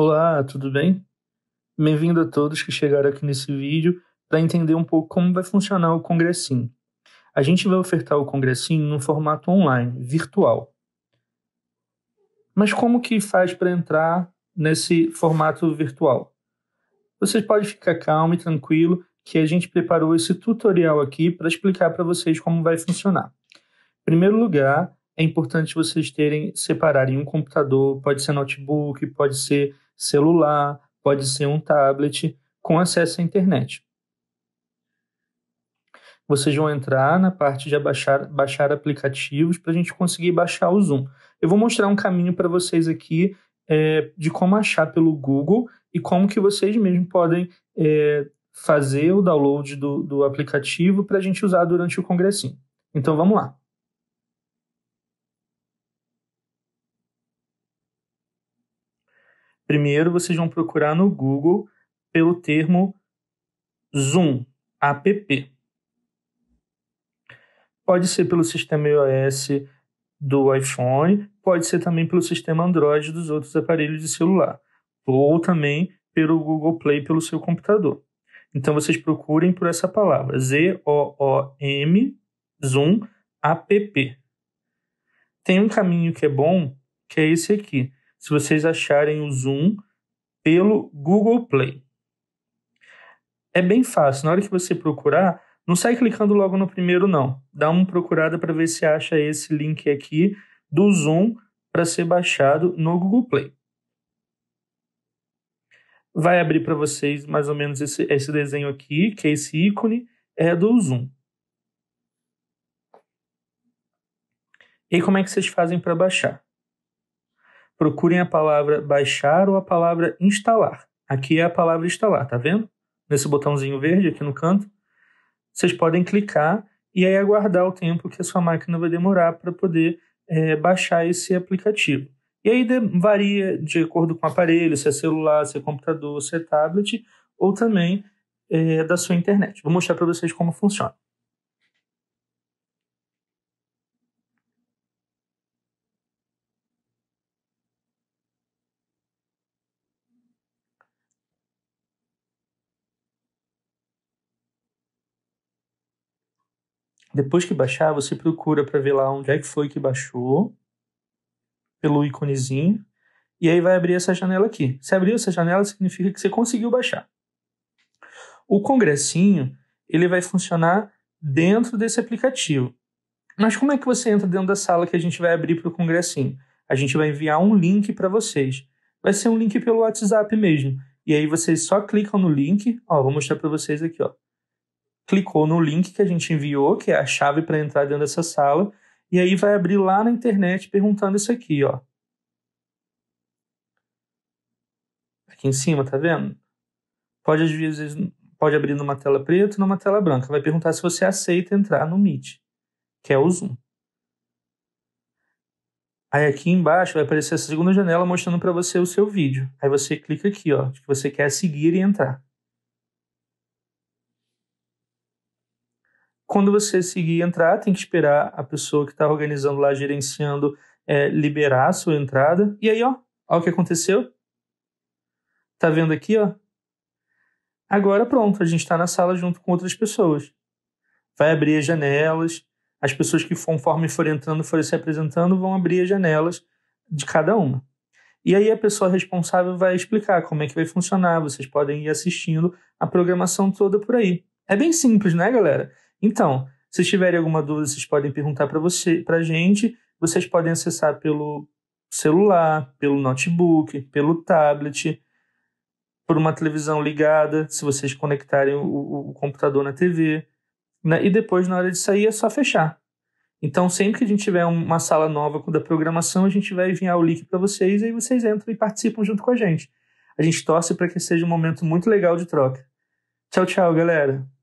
Olá, tudo bem? Bem-vindo a todos que chegaram aqui nesse vídeo para entender um pouco como vai funcionar o Congressinho. A gente vai ofertar o Congressinho no formato online, virtual. Mas como que faz para entrar nesse formato virtual? Vocês podem ficar calmo e tranquilo que a gente preparou esse tutorial aqui para explicar para vocês como vai funcionar. Em primeiro lugar, é importante vocês terem separarem um computador, pode ser notebook, pode ser celular, pode ser um tablet com acesso à internet. Vocês vão entrar na parte de baixar, baixar aplicativos para a gente conseguir baixar o Zoom. Eu vou mostrar um caminho para vocês aqui é, de como achar pelo Google e como que vocês mesmos podem é, fazer o download do, do aplicativo para a gente usar durante o congressinho. Então vamos lá. Primeiro, vocês vão procurar no Google pelo termo Zoom app. Pode ser pelo sistema iOS do iPhone, pode ser também pelo sistema Android dos outros aparelhos de celular, ou também pelo Google Play pelo seu computador. Então vocês procurem por essa palavra Z O O M Zoom app. Tem um caminho que é bom, que é esse aqui se vocês acharem o Zoom pelo Google Play. É bem fácil, na hora que você procurar, não sai clicando logo no primeiro, não. Dá uma procurada para ver se acha esse link aqui do Zoom para ser baixado no Google Play. Vai abrir para vocês mais ou menos esse, esse desenho aqui, que é esse ícone, é do Zoom. E como é que vocês fazem para baixar? procurem a palavra baixar ou a palavra instalar. Aqui é a palavra instalar, tá vendo? Nesse botãozinho verde aqui no canto. Vocês podem clicar e aí aguardar o tempo que a sua máquina vai demorar para poder é, baixar esse aplicativo. E aí de, varia de acordo com o aparelho, se é celular, se é computador, se é tablet ou também é, da sua internet. Vou mostrar para vocês como funciona. Depois que baixar, você procura para ver lá onde é que foi que baixou, pelo íconezinho, e aí vai abrir essa janela aqui. Se abriu essa janela, significa que você conseguiu baixar. O congressinho, ele vai funcionar dentro desse aplicativo. Mas como é que você entra dentro da sala que a gente vai abrir para o congressinho? A gente vai enviar um link para vocês. Vai ser um link pelo WhatsApp mesmo. E aí vocês só clicam no link, ó, vou mostrar para vocês aqui, ó clicou no link que a gente enviou, que é a chave para entrar dentro dessa sala, e aí vai abrir lá na internet perguntando isso aqui, ó. Aqui em cima, tá vendo? Pode às vezes pode abrir numa tela preta ou numa tela branca. Vai perguntar se você aceita entrar no Meet, que é o Zoom. Aí aqui embaixo vai aparecer essa segunda janela mostrando para você o seu vídeo. Aí você clica aqui, ó, que você quer seguir e entrar. quando você seguir entrar, tem que esperar a pessoa que está organizando lá, gerenciando, é, liberar a sua entrada. E aí, ó, o que aconteceu. Tá vendo aqui, ó? Agora pronto, a gente está na sala junto com outras pessoas. Vai abrir as janelas, as pessoas que conforme forem entrando, forem se apresentando, vão abrir as janelas de cada uma. E aí a pessoa responsável vai explicar como é que vai funcionar, vocês podem ir assistindo a programação toda por aí. É bem simples, né, galera? Então, se tiverem alguma dúvida, vocês podem perguntar para você, para gente. Vocês podem acessar pelo celular, pelo notebook, pelo tablet, por uma televisão ligada, se vocês conectarem o, o computador na TV. Né? E depois, na hora de sair, é só fechar. Então, sempre que a gente tiver uma sala nova da programação, a gente vai enviar o link para vocês e aí vocês entram e participam junto com a gente. A gente torce para que seja um momento muito legal de troca. Tchau, tchau, galera!